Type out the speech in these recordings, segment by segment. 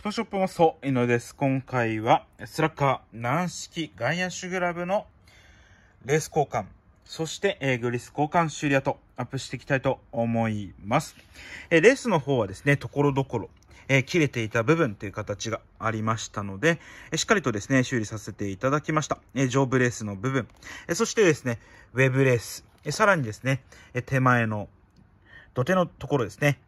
スパショップもそう井のです。今回は、スラッカー、軟式外野手グラブのレース交換、そして、えー、グリス交換終了とアップしていきたいと思います。えー、レースの方はですね、ところどころ、えー、切れていた部分という形がありましたので、えしっかりとですね、修理させていただきました。え上部レースの部分、えそしてですね、ウェブレース、えさらにですね、え手前の土手のところですね、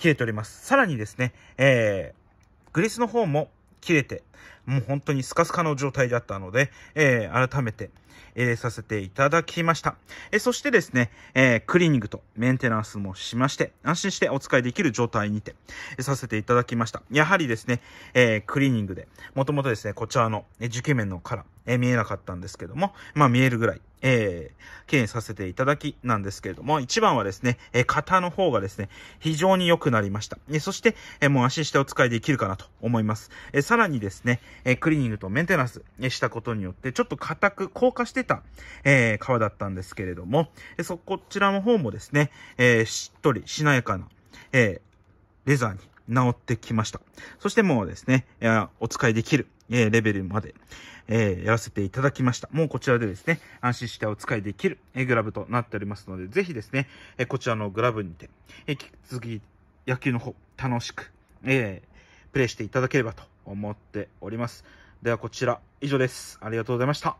切れております。さらにですね、えー、グリスの方も切れてもう本当にスカスカの状態だったので、えー、改めて、えさせていただきました。えそしてですね、えー、クリーニングとメンテナンスもしまして、安心してお使いできる状態にて、えさせていただきました。やはりですね、えー、クリーニングで、もともとですね、こちらの、え受験面のカラー、え見えなかったんですけども、まあ見えるぐらい、えー、綺させていただきなんですけれども、一番はですね、え型の方がですね、非常に良くなりました。えそして、えもう安心してお使いできるかなと思います。えさらにですね、ね、えクリーニングとメンテナンスしたことによって、ちょっと硬く硬化してた、えー、だったんですけれども、そ、こちらの方もですね、えー、しっとりしなやかな、えー、レザーに治ってきました。そしてもうですね、お使いできる、えレベルまで、えやらせていただきました。もうこちらでですね、安心してお使いできる、えグラブとなっておりますので、ぜひですね、えこちらのグラブにて、え引き続き野球の方、楽しく、えプレイしていただければと思っております。ではこちら以上です。ありがとうございました。